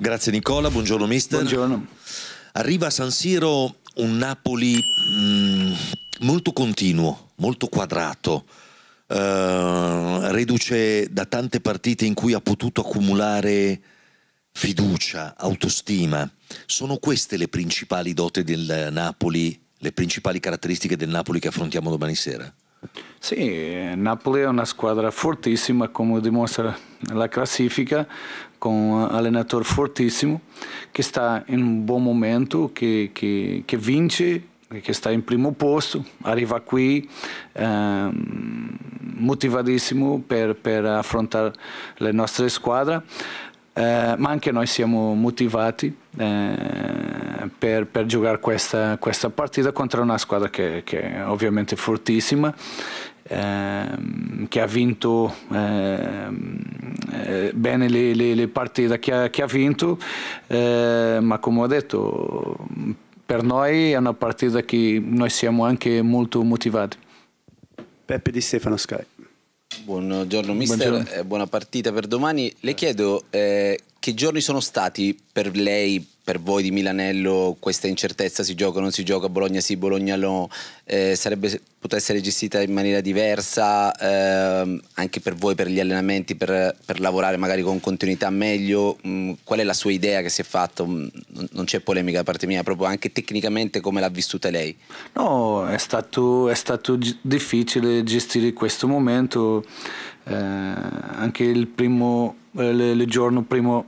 Grazie Nicola, buongiorno mister. Buongiorno. Arriva a San Siro un Napoli mh, mm, molto continuo, molto quadrato, eh, reduce da tante partite in cui ha potuto accumulare fiducia, autostima. Sono queste le principali dote del Napoli, le principali caratteristiche del Napoli che affrontiamo domani sera? Sim, Napoli é uma squadra fortíssima, como demonstra a classifica, com um allenatore fortíssimo que está em um bom momento, que que que vince, que está em primo posto, arriva aqui ehm, motivadíssimo para para per affrontare le nostre squadre, eh, ma anche noi per, per giocare questa, questa, partita contro una squadra che, che è ovviamente fortissima ehm, che ha vinto ehm, eh, bene le, le, le, partite che ha, che ha vinto, eh, ma come ho detto, per noi è una partita che noi siamo anche molto motivati. Peppe di Stefano Sky. Buongiorno mister, Buongiorno. Eh, buona partita per domani. Le chiedo eh, che giorni sono stati per lei, per voi di Milanello, questa incertezza, si gioca o non si gioca, Bologna sì, Bologna no, eh, sarebbe potuta essere gestita in maniera diversa eh, anche per voi, per gli allenamenti, per, per lavorare magari con continuità meglio, mh, mm, qual è la sua idea che si è fatta? Mm, non c'è polemica da parte mia, proprio anche tecnicamente come l'ha vissuta lei? No, è stato, è stato difficile gestire questo momento, eh, anche il primo il eh, giorno prima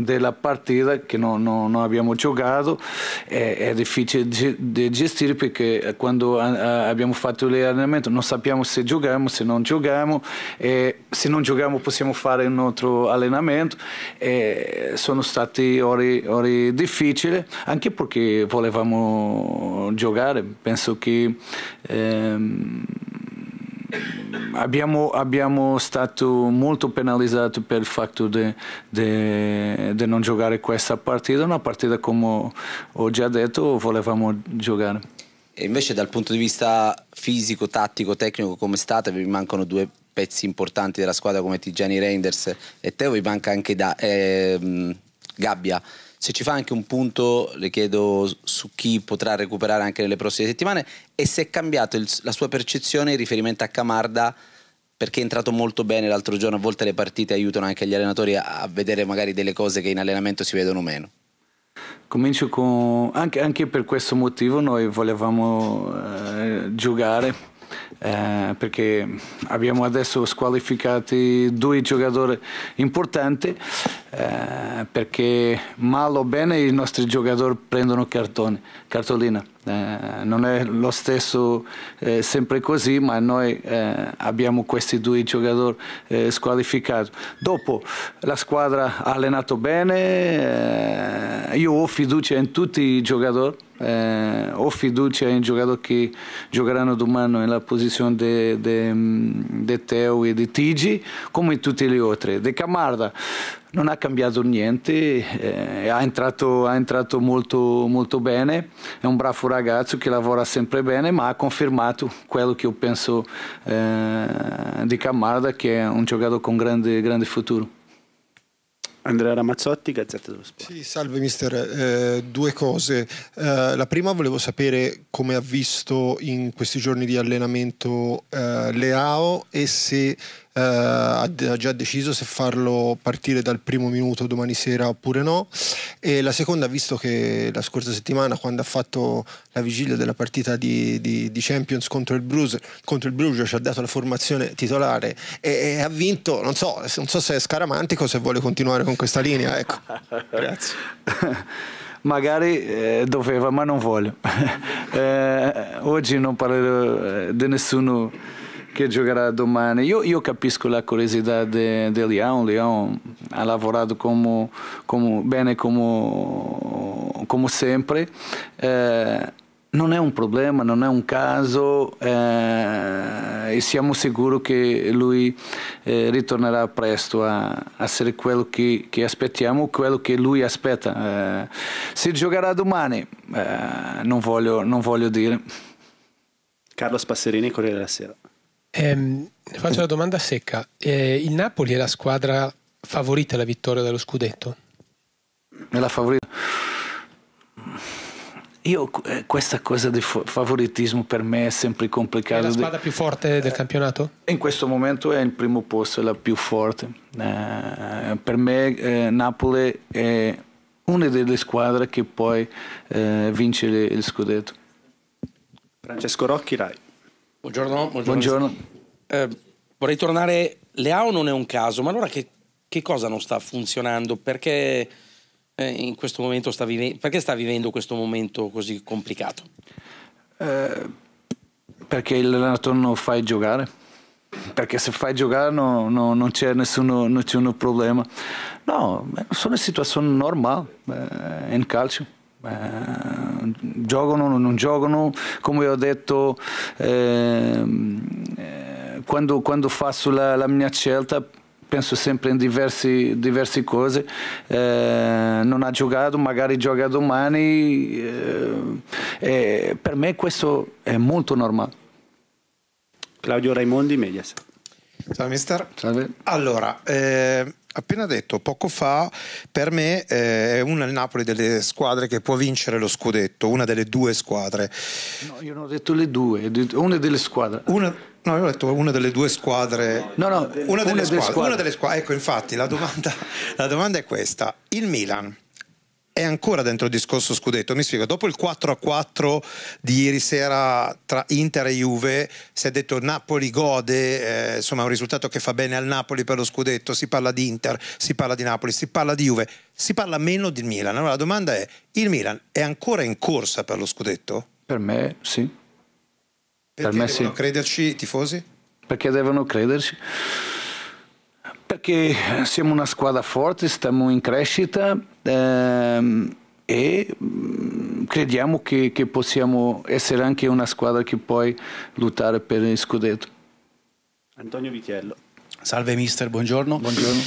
della partita che non, non, non abbiamo giocato è, è, difficile da gestire perché eh, quando eh, abbiamo fatto l'allenamento non sappiamo se giochiamo, se non giochiamo e se non giochiamo possiamo fare un altro allenamento e sono stati ore, ore difficili anche perché volevamo giocare penso che ehm, Abbiamo, abbiamo, stato molto penalizzati per il fatto di non giocare questa partita, una partita come ho già detto volevamo giocare. E invece dal punto di vista fisico, tattico, tecnico come state? Vi mancano due pezzi importanti della squadra come Tigiani Reinders e Teo, vi manca anche da, eh, Gabbia se ci fa anche un punto, le chiedo su chi potrà recuperare anche nelle prossime settimane e se è cambiato il, la sua percezione in riferimento a Camarda perché è entrato molto bene l'altro giorno, a volte le partite aiutano anche gli allenatori a, a vedere magari delle cose che in allenamento si vedono meno. Comincio con... anche, anche per questo motivo noi volevamo eh, giocare eh, perché abbiamo adesso squalificato due giocatori importanti eh, perché male o bene i nostri giocatori prendono cartone, cartolina. Eh, non è lo stesso eh, sempre così, ma noi eh, abbiamo questi due giocatori eh, squalificati. Dopo la squadra ha allenato bene, io ho fiducia in tutti i giocatori eh, é, ho fiducia in é giocatori che giocheranno domani nella posizione di, de de Teo e di Tigi come tutti gli altri. De Camarda non ha cambiato niente, eh, ha, entrato, ha entrato molto, molto bene, è un bravo ragazzo che lavora sempre bene, ma ha confermato quello che io penso eh, di Camarda, che è un giocatore con grande, grande futuro. Andrea Ramazzotti, Gazzetta dello Sport. Sì, salve mister. Eh, due cose. Eh, la prima volevo sapere come ha visto in questi giorni di allenamento eh, Leao e se eh, ha, ha già deciso se farlo partire dal primo minuto domani sera oppure no. E la seconda, visto che la scorsa settimana, quando ha fatto la vigilia della partita di, di, di Champions contro il, Bruges, contro il Bruges, ci ha dato la formazione titolare e, e ha vinto, non so, non so, se è scaramantico se vuole continuare con questa linea. Ecco. Grazie. Magari eh, doveva, ma non voglio. eh, oggi non parlerò eh, di nessuno que jogará domani. Io, eu capisco la curiosità de, de Leão. Leão ha lavorato como, come, bem como, como sempre. Eh, non è un problema, non è un caso eh, e siamo sicuri che lui eh, ritornerà presto a, essere quello che, che, aspettiamo, quello che lui aspetta. Eh, se giocherà domani, eh, non voglio, non voglio dire. Carlo Spasserini, Corriere della Sera. Ehm, faccio una domanda secca. Eh, il Napoli è la squadra favorita alla vittoria dello scudetto? È la favorita. Io eh, questa cosa di favoritismo per me è sempre complicata. È la squadra più forte del campionato? Eh, in questo momento è il primo posto, è la più forte. Eh, per me Napoli è una delle squadre che poi vince il scudetto. Francesco Rocchi Rai. Buongiorno. Buongiorno. buongiorno. Eh, vorrei tornare, Leao non è un caso, ma allora che, che cosa non sta funzionando? Perché eh, in questo momento sta, vive- perché sta vivendo questo momento così complicato? Eh, perché Renato non fa giocare perché se fai giocare no, no, non c'è nessuno, nessuno problema. No, sono situazioni normali eh, in calcio. Eh, giocano, non giocano, come ho detto, ehm, eh, quando, quando, faccio la, la, mia scelta penso sempre in diversi, diverse cose, eh, non ha giocato, magari gioca domani, eh, per me questo è molto normale. Claudio Raimondi, Medias Ciao mister. Salve. Allora, eh, appena detto poco fa, per me eh, è una il Napoli delle squadre che può vincere lo scudetto, una delle due squadre. No, io non ho detto le due, una delle squadre. Una... No, io ho detto una delle due squadre. No, no, una, delle, una squadre, squadre. Una delle squadre. Ecco, infatti, la domanda, la domanda è questa. Il Milan è ancora dentro il discorso scudetto. Mi spiego, dopo il 4 a 4 di ieri sera tra Inter e Juve, si è detto Napoli gode, eh, insomma, è un risultato che fa bene al Napoli per lo scudetto. Si parla di Inter, si parla di Napoli, si parla di Juve, si parla meno di Milan. Allora la domanda è: il Milan è ancora in corsa per lo scudetto? Per me, sì. Perché per me devono sì. crederci i tifosi? Perché devono crederci. Perché eh, siamo una squadra forte, stiamo in crescita ehm, e mm, crediamo che, che possiamo essere anche una squadra che può lottare per il scudetto. Antonio Vitiello. Salve mister, buongiorno. Buongiorno.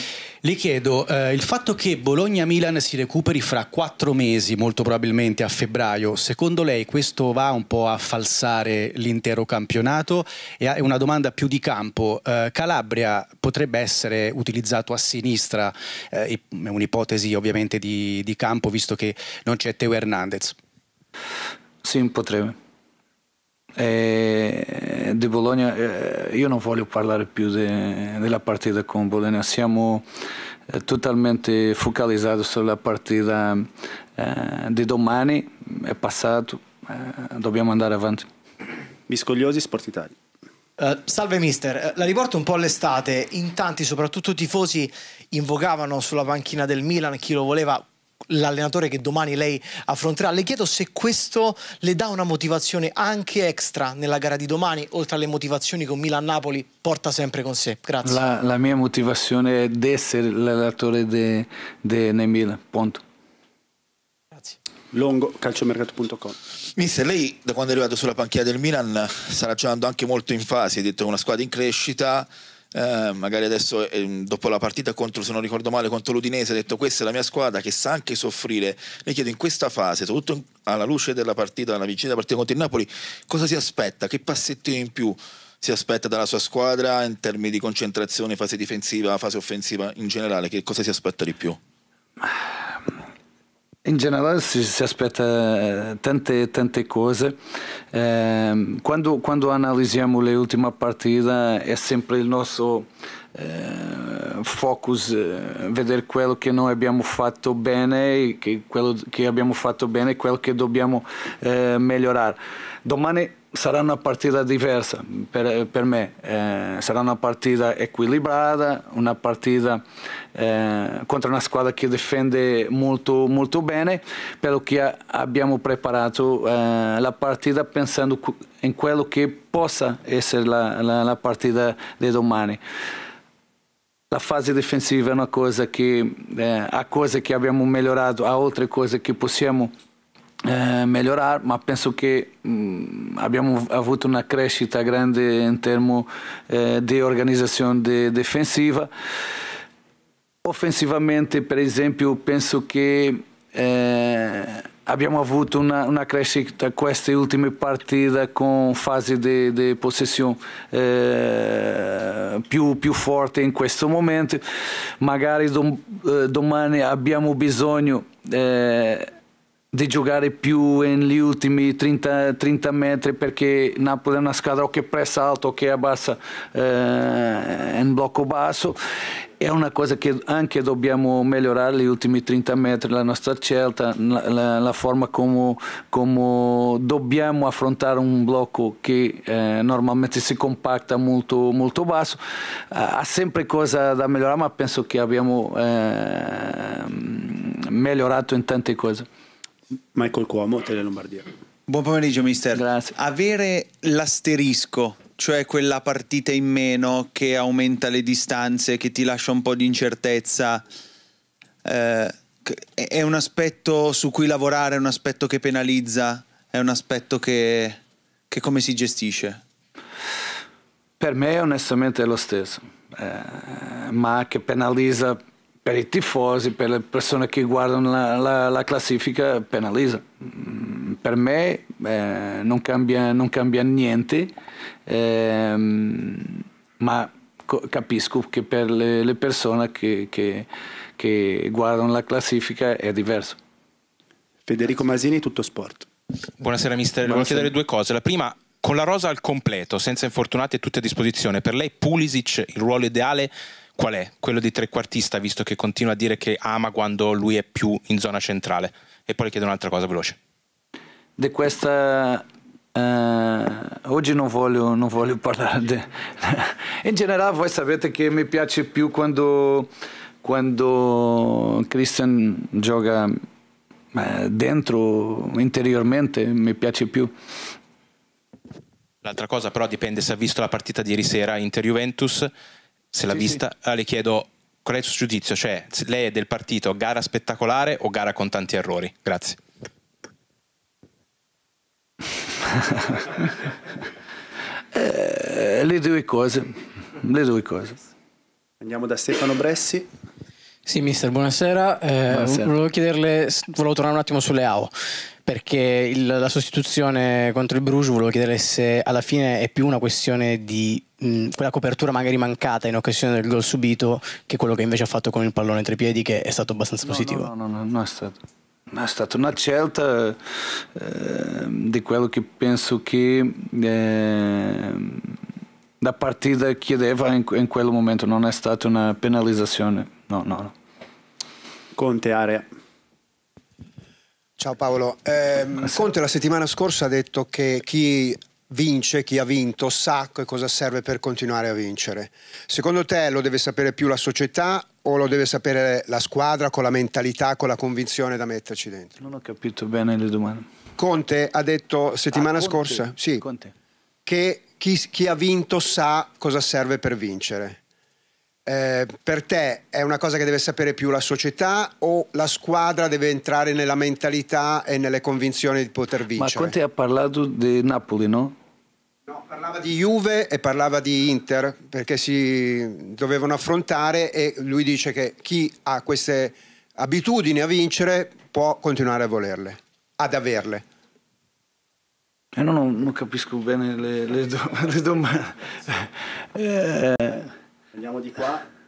Le chiedo, eh, il fatto che Bologna-Milan si recuperi fra quattro mesi, molto probabilmente a febbraio, secondo lei questo va un po' a falsare l'intero campionato? E è una domanda più di campo. Eh, Calabria potrebbe essere utilizzato a sinistra, eh, è un'ipotesi ovviamente di, di campo, visto che non c'è Teo Hernandez. Sì, potrebbe. E eh, di Bologna eh, io non voglio parlare più de, della partita con Bologna, siamo eh, totalmente focalizzati sulla partita di domani, è passato, dobbiamo andare avanti. Biscogliosi Sport Italia. Uh, salve mister, la riporto un po' all'estate, in tanti, soprattutto tifosi, invocavano sulla panchina del Milan chi lo voleva l'allenatore che domani lei affronterà. Le chiedo se questo le dà una motivazione anche extra nella gara di domani, oltre alle motivazioni che Milan-Napoli porta sempre con sé. Grazie. La, la mia motivazione è di essere l'allenatore di de, Milan, punto. Longo, calciomercato.com Mister, lei da quando è arrivato sulla panchina del Milan sta ragionando anche molto in fase, ha detto che una squadra in crescita eh, magari adesso eh, dopo la partita contro, se non ricordo male, contro l'Udinese, ha detto questa è la mia squadra che sa anche soffrire. Le chiedo in questa fase, soprattutto alla luce della partita, alla vicina della partita contro il Napoli, cosa si aspetta? Che passettino in più si aspetta dalla sua squadra in termini di concentrazione, fase difensiva, fase offensiva in generale? Che cosa si aspetta di più? Ah, in generale si, si aspetta eh, tante, tante cose. Eh, quando, quando, analizziamo le ultime partite è sempre il nostro eh, focus eh, vedere quello che noi abbiamo fatto bene, che quello che abbiamo fatto bene e quello che dobbiamo eh, migliorare. Domani sarà una partita diversa per, per me, eh, sarà una partita equilibrata, una partita Eh, contra contro una squadra che difende molto, molto bene, però che abbiamo preparato eh, la partita pensando in quello che possa essere la, la, la partita di domani. La fase difensiva è una cosa che eh, a cose che abbiamo migliorato, a altre cose che possiamo eh, migliorare, ma penso che mh, mm, abbiamo avuto una crescita grande in termini eh, di organizzazione de, Offensivamente, per esempio, penso che eh, abbiamo avuto una, una, crescita queste ultime partite con fase di, di possessione eh, più, più, forte in questo momento. Magari dom, eh, domani abbiamo bisogno eh, di giocare più negli ultimi 30, 30, metri perché Napoli è una squadra che pressa alto, che abbassa eh, in blocco basso. È una cosa che anche dobbiamo migliorare negli ultimi 30 metri, la nostra scelta, la, la, la forma come, come, dobbiamo affrontare un blocco che eh, normalmente si compacta molto, molto basso. Eh, ha sempre cosa da migliorare, ma penso che abbiamo eh, migliorato in tante cose. Michael Cuomo, Tele Lombardia. Buon pomeriggio, mister. Grazie. Avere l'asterisco, cioè quella partita in meno che aumenta le distanze, che ti lascia un po' di incertezza, eh, è un aspetto su cui lavorare, è un aspetto che penalizza, è un aspetto che, che come si gestisce? Per me onestamente è lo stesso, eh, ma che penalizza per i tifosi, per le persone che guardano la, la, la classifica, penalizza. Mm, per me eh, non, cambia, non, cambia, niente, ehm, ma capisco che per le, le persone che, che, che guardano la classifica è diverso. Federico Masini, tutto sport. Buonasera mister, volevo chiedere due cose. La prima, con la rosa al completo, senza infortunati e tutte a disposizione, per lei Pulisic il ruolo ideale qual è? Quello di trequartista, visto che continua a dire che ama quando lui è più in zona centrale. E poi le chiedo un'altra cosa veloce. Di questa Uh, oggi non voglio, non voglio parlare. De... In generale, voi sapete che mi piace più quando, quando Christian gioca eh, dentro, interiormente, mi piace più. L'altra cosa però dipende se ha visto la partita di ieri sera Inter-Juventus se l'ha sì, vista, sì. Ah, le chiedo qual è il suo giudizio, cioè lei è del partito gara spettacolare o gara con tanti errori? Grazie. eh, le due cose, le due cose. Andiamo da Stefano Bressi. Sì, mister, buonasera. Eh, buonasera. Volevo chiederle, volevo tornare un attimo sulle AO, perché il, la sostituzione contro il Bruges, volevo chiederle se alla fine è più una questione di quella copertura magari mancata in occasione del gol subito che quello che invece ha fatto con il pallone tra i piedi che è stato abbastanza no, positivo. No, no, no, no, è stato. È stata una scelta eh, di quello che penso che eh, la partita chiedeva in, in quel momento, non è stata una penalizzazione. No, no, no. Conte, area. Ciao Paolo, eh, Conte la settimana scorsa ha detto che chi vince chi ha vinto, sa cosa serve per continuare a vincere. Secondo te lo deve sapere più la società o lo deve sapere la squadra con la mentalità, con la convinzione da metterci dentro? Non ho capito bene le domande. Conte ha detto settimana ah, scorsa sì, che chi, chi ha vinto sa cosa serve per vincere. Eh, per te è una cosa che deve sapere più la società o la squadra deve entrare nella mentalità e nelle convinzioni di poter vincere? Ma Conte ha parlato di Napoli, no? Parlava di Juve e parlava di Inter perché si dovevano affrontare e lui dice che chi ha queste abitudini a vincere può continuare a volerle, ad averle. Eh, no, no, non capisco bene le, le, do, le domande. Eh. Andiamo di qua.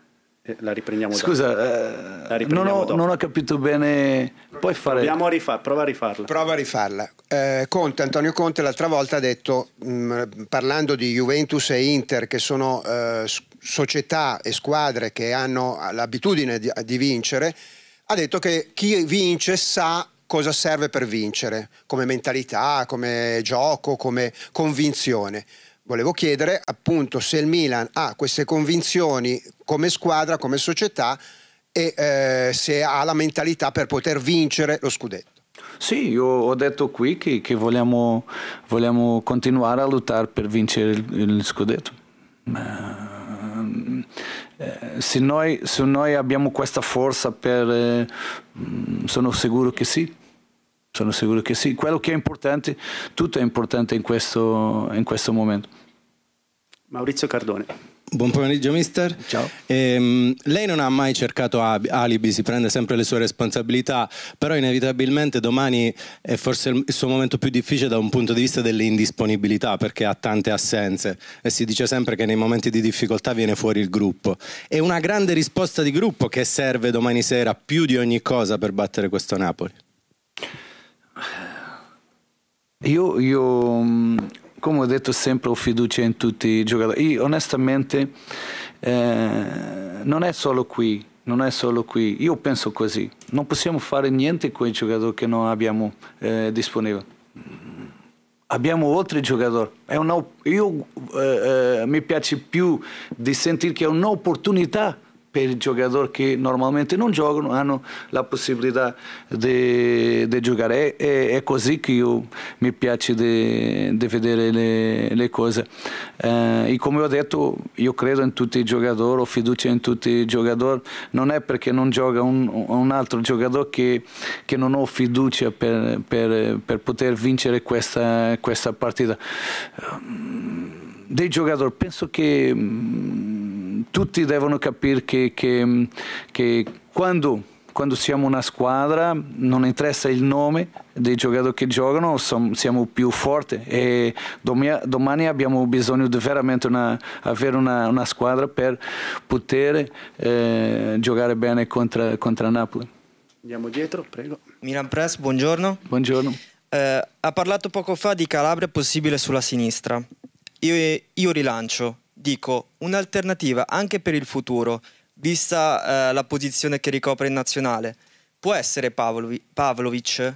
La riprendiamo Scusa, eh, la riprendiamo non, ho, non ho capito bene. Puoi fare. a rifar- prova a rifarla. Prova a rifarla. Eh, Conte, Antonio Conte l'altra volta ha detto, mh, mm, parlando di Juventus e Inter, che sono eh, società e squadre che hanno l'abitudine di, di vincere, ha detto che chi vince sa cosa serve per vincere, come mentalità, come gioco, come convinzione volevo chiedere appunto se il Milan ha queste convinzioni come squadra, come società e eh, se ha la mentalità per poter vincere lo scudetto. Sì, io ho detto qui che, che vogliamo, vogliamo, continuare a lottare per vincere il, il scudetto. Ma, eh, se, noi, se, noi, abbiamo questa forza, per, eh, mm, sono sicuro che sì, sono sicuro che sì. Quello che è importante, tutto è importante in questo, in questo momento. Maurizio Cardone. Buon pomeriggio mister. Ciao. Ehm, lei non ha mai cercato alibi, si prende sempre le sue responsabilità, però inevitabilmente domani è forse il suo momento più difficile da un punto di vista delle indisponibilità perché ha tante assenze e si dice sempre che nei momenti di difficoltà viene fuori il gruppo. È una grande risposta di gruppo che serve domani sera più di ogni cosa per battere questo Napoli. Io, io, mm, come ho detto sempre, ho fiducia in tutti i giocatori. Io, onestamente, eh, non è solo qui, non è solo qui. Io penso così. Non possiamo fare niente con i giocatori che non abbiamo eh, disponibili. Abbiamo altri giocatori. Una, io, eh, eh, mi piace più di sentire che è un'opportunità per i giocatori che normalmente non giocano hanno la possibilità di, di giocare. È, è, così che io, mi piace di, di vedere le, le cose. Eh, e come ho detto, io credo in tutti i giocatori, ho fiducia in tutti i giocatori. Non è perché non gioca un, un altro giocatore che, che, non ho fiducia per, per, per poter vincere questa, questa partita. Ehm, dei giocatori, penso che mm, tutti devono capire che, che, che quando, quando, siamo una squadra non interessa il nome dei giocatori che giocano, siamo più forti e domani abbiamo bisogno di veramente una, avere una, una squadra per poter eh, giocare bene contro, contro Napoli. Andiamo dietro, prego. Milan Press, buongiorno. Buongiorno. Eh, ha parlato poco fa di Calabria possibile sulla sinistra. Io, io rilancio dico un'alternativa anche per il futuro, vista eh, la posizione che ricopre in nazionale, può essere Pavlovi- Pavlovic?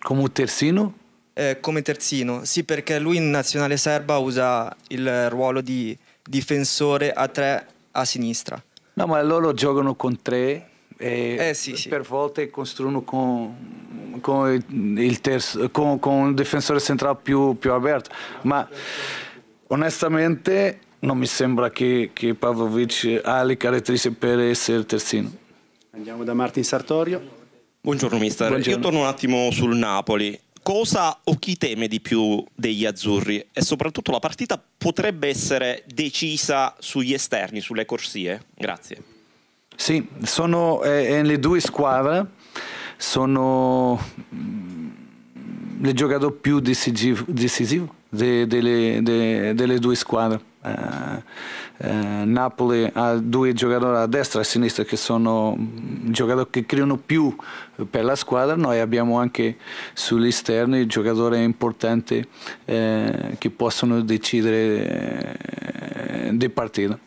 Come terzino? Eh, come terzino, sì, perché lui in nazionale serba usa il ruolo di difensore a tre a sinistra. No, ma loro giocano con tre eh, sì, sì. per volte costruono con, con, il terzo, con, con un difensore centrale più, più aperto. Ma Onestamente non mi sembra che, che Pavlovic ha le caratteristiche per essere terzino. Andiamo da Martin Sartorio. Buongiorno mister, Buongiorno. io torno un attimo sul Napoli. Cosa o chi teme di più degli azzurri? E soprattutto la partita potrebbe essere decisa sugli esterni, sulle corsie? Grazie. Sì, sono eh, le due squadre, sono mm, le giocatori più decisive, decisive de, delle, de, delle, due squadre. Eh, eh, Napoli ha due giocatori a destra e a sinistra che sono mm, giocatori che creano più per la squadra, noi abbiamo anche sugli esterni giocatori importanti eh, che possono decidere eh, di partita.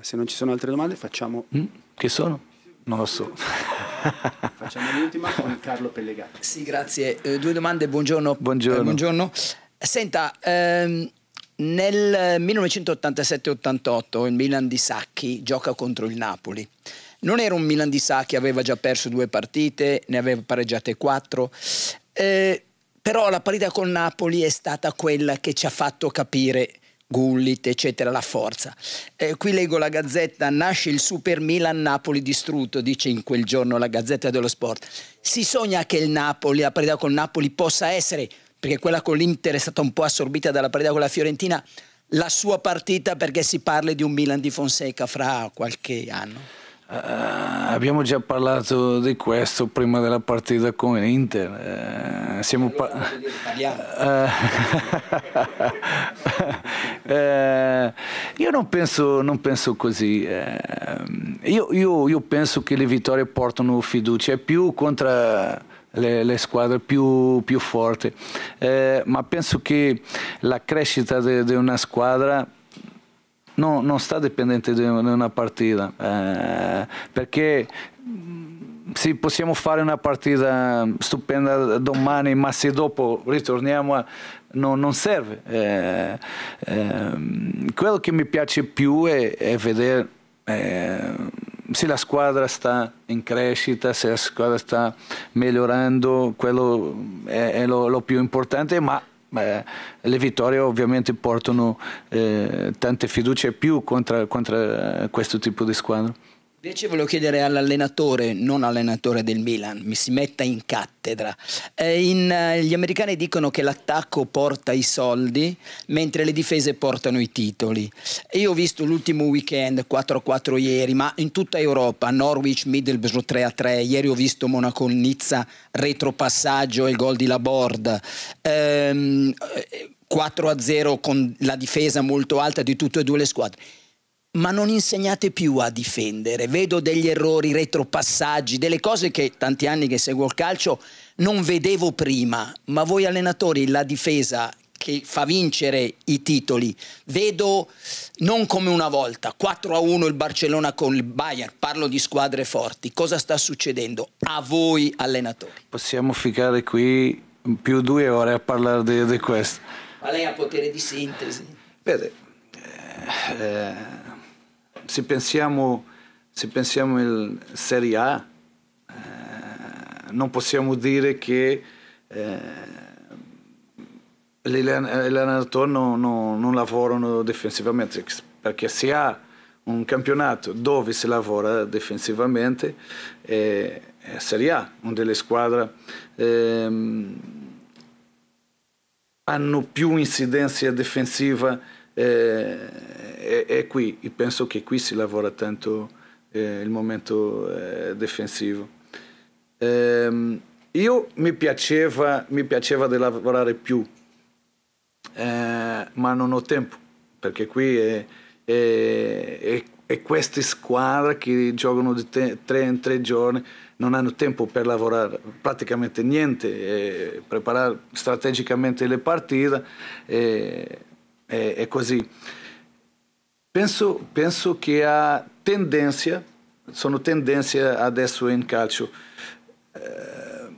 Se non ci sono altre domande facciamo... Mm? Che sono? Non lo so. Facciamo l'ultima con Carlo Pellegatti. Sì, grazie. Eh, due domande, buongiorno. Buongiorno. Eh, buongiorno. Senta, ehm, nel 1987-88 il Milan di Sacchi gioca contro il Napoli. Non era un Milan di Sacchi, aveva già perso due partite, ne aveva pareggiate quattro. Eh, però la partita con Napoli è stata quella che ci ha fatto capire Gullit, eccetera, la forza. Eh, qui leggo la Gazzetta, nasce il Super Milan Napoli distrutto, dice in quel giorno la Gazzetta dello Sport. Si sogna che il Napoli, la partita con Napoli, possa essere perché quella con l'Inter è stata un po' assorbita dalla partita con la Fiorentina, la sua partita perché si parli di un Milan di Fonseca fra qualche anno? Uh, abbiamo già parlato di questo prima della partita con l'Inter. Uh, eh, allora, pa- parliamo. Uh, io non penso, non penso così. Io, io, io penso che le vittorie portano fiducia, è più contro le, le squadre più, più forti. Eh, ma penso che la crescita di una squadra no, non sta dipendente da di una partita, eh, perché mm, sì, possiamo fare una partita stupenda domani, ma se dopo ritorniamo a... No, non serve. Eh, eh, quello che mi piace più è, è vedere eh, se la squadra sta in crescita, se la squadra sta migliorando, quello è, è lo, lo, più importante, ma eh, le vittorie ovviamente portano eh, tante fiducie più contro, contro questo tipo di squadra. Invece volevo chiedere all'allenatore, non allenatore del Milan, mi si metta in cattedra. Eh, in, eh, gli americani dicono che l'attacco porta i soldi, mentre le difese portano i titoli. io ho visto l'ultimo weekend 4-4 ieri, ma in tutta Europa, Norwich, Middlesbrough 3-3, ieri ho visto Monaco, Nizza, retropassaggio e il gol di Laborde. Ehm, 4-0 eh, con la difesa molto alta di tutte e due le squadre ma non insegnate più a difendere. Vedo degli errori, retropassaggi, delle cose che tanti anni che seguo il calcio non vedevo prima, ma voi allenatori la difesa che fa vincere i titoli. Vedo non come una volta 4 a 1 il Barcellona con il Bayern, parlo di squadre forti. Cosa sta succedendo a voi allenatori? Possiamo ficare qui più due ore a parlare di, di questo. Ma lei ha potere di sintesi. Vede, eh, se pensiamo, se pensiamo in Serie A, eh, non possiamo dire che eh, l'allenatore non, non, non lavorano difensivamente, perché se ha un campionato dove si lavora difensivamente è, è Serie A, una delle squadre eh, hanno più incidenza difensiva eh, è, è, qui, Io penso che qui si lavora tanto eh, il momento eh, difensivo. Ehm, io mi piaceva, mi piaceva di lavorare più, eh, ma non ho tempo, perché qui è, è, è e queste squadre che giocano di te, tre in tre giorni non hanno tempo per lavorare praticamente niente, eh, preparare strategicamente le partite. E, eh, É è é così. Penso, penso, che a tendência, sono tendência adesso in calcio, eh,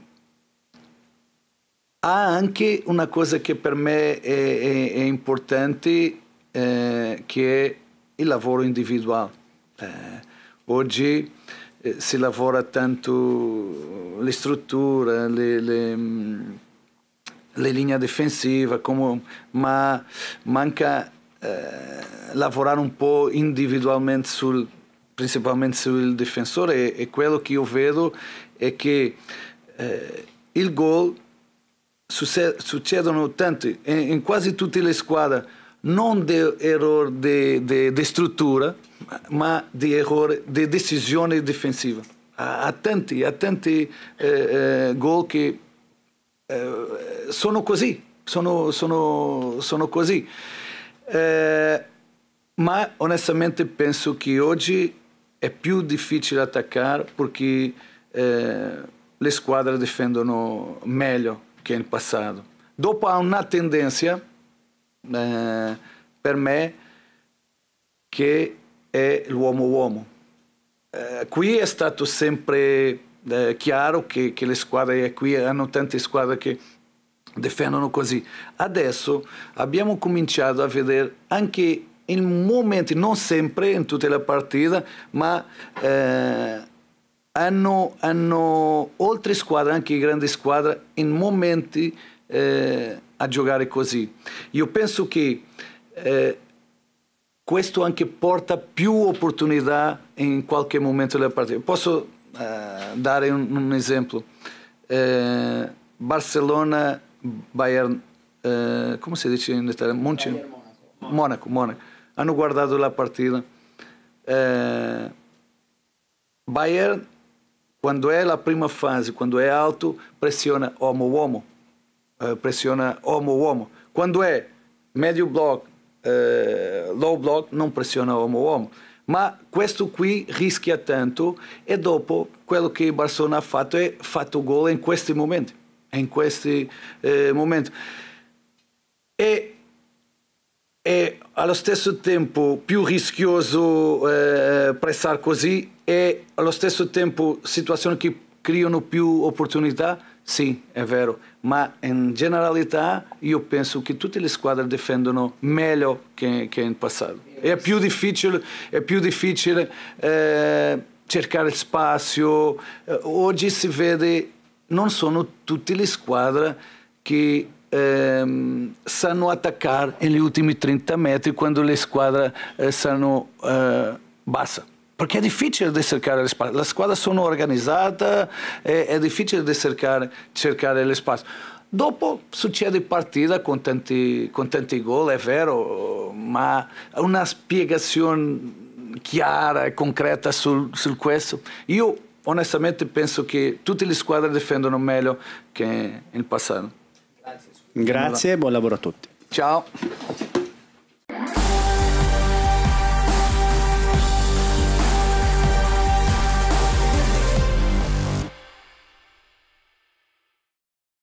há anche uma coisa que para mim é, importante, eh, que é o lavoro individual. Eh, oggi eh, si lavora tanto le strutture, le, le mm, le linee difensive, como, ma manca eh, lavorare un po' individualmente sul, principalmente sul difensore e, e quello che io vedo è che eh, il gol succe, succedono tanti, in, in, quasi tutte le squadre, non di errore di, di, di struttura, ma di errore di decisione difensiva. Há tanti, há tanti eh, eh, gol che Eh, sono così, sono, sono, sono così. Eh, ma onestamente penso che oggi è più difficile attaccare perché eh, le squadre difendono meglio che in passato. Dopo ha una tendenza eh, per me che è l'uomo-uomo. Eh, qui è stato sempre eh, è chiaro che, che le squadre qui eh, hanno tante squadre che difendono così. Adesso abbiamo cominciato a vedere anche in momenti, non sempre in tutte le partite, ma eh, hanno, hanno oltre squadre, anche grandi squadre, in momenti eh, a giocare così. Io penso che eh, questo anche porta più opportunità in qualche momento della partita. Posso Eh, dar um, um exemplo. Uh, Barcelona, Bayern, uh, como se diz em italiano? Monte, Mônaco. Mônaco, ano guardado a partida. Uh, Bayern, quando é a prima fase, quando é alto, pressiona homo-homo. pressiona homo-homo. Quando é médio bloco, low bloco, não pressiona homo-homo. ma questo qui rischia tanto e dopo quello che Barcellona ha fatto è fatto gol in questi momenti, in questi eh, momenti. E è allo stesso tempo più rischioso eh, pressare così e allo stesso tempo situazioni che creano più opportunità sì, è vero, ma in generalità io penso che tutte le squadre difendono meglio che, che in passato. È più difficile, è più difficile eh, cercare spazio. Eh, oggi si vede, non sono tutte le squadre che ehm, sanno attaccare negli ultimi 30 metri quando le squadre eh, sanno eh, basta perché è difficile di cercare le spalle, le squadre sono organizzate, è, è difficile di cercare, cercare le spalle. Dopo succede partita con tanti, con tanti gol, è vero, ma una spiegazione chiara e concreta su questo. Io onestamente penso che tutte le squadre difendono meglio che in passato. Grazie, Grazie buon lavoro a tutti. Ciao.